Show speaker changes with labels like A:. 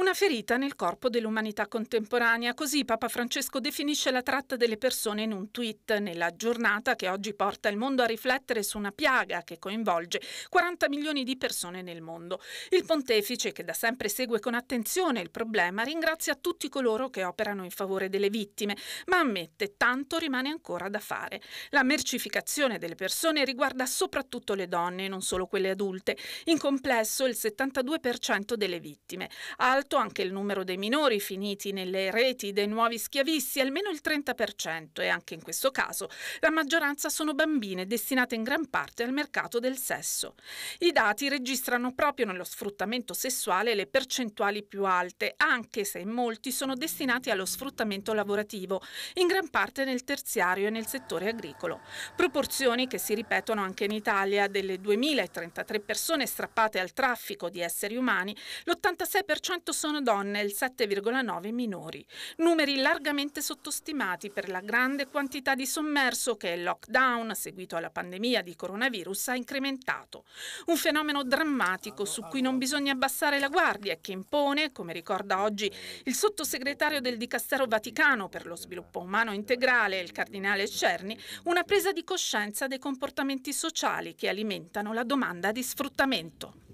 A: Una ferita nel corpo dell'umanità contemporanea, così Papa Francesco definisce la tratta delle persone in un tweet nella giornata che oggi porta il mondo a riflettere su una piaga che coinvolge 40 milioni di persone nel mondo. Il pontefice, che da sempre segue con attenzione il problema, ringrazia tutti coloro che operano in favore delle vittime, ma ammette tanto rimane ancora da fare. La mercificazione delle persone riguarda soprattutto le donne, non solo quelle adulte, in complesso il 72% delle vittime. Al ridotto anche il numero dei minori finiti nelle reti dei nuovi schiavisti, almeno il 30%, e anche in questo caso la maggioranza sono bambine destinate in gran parte al mercato del sesso. I dati registrano proprio nello sfruttamento sessuale le percentuali più alte, anche se molti sono destinati allo sfruttamento lavorativo, in gran parte nel terziario e nel settore agricolo. Proporzioni che si ripetono anche in Italia, delle 2033 persone strappate al traffico di esseri umani, l'86% sono donne, il 7,9 minori. Numeri largamente sottostimati per la grande quantità di sommerso che il lockdown, seguito alla pandemia di coronavirus, ha incrementato. Un fenomeno drammatico su cui non bisogna abbassare la guardia e che impone, come ricorda oggi il sottosegretario del Dicastero Vaticano per lo sviluppo umano integrale, il cardinale Cerni, una presa di coscienza dei comportamenti sociali che alimentano la domanda di sfruttamento.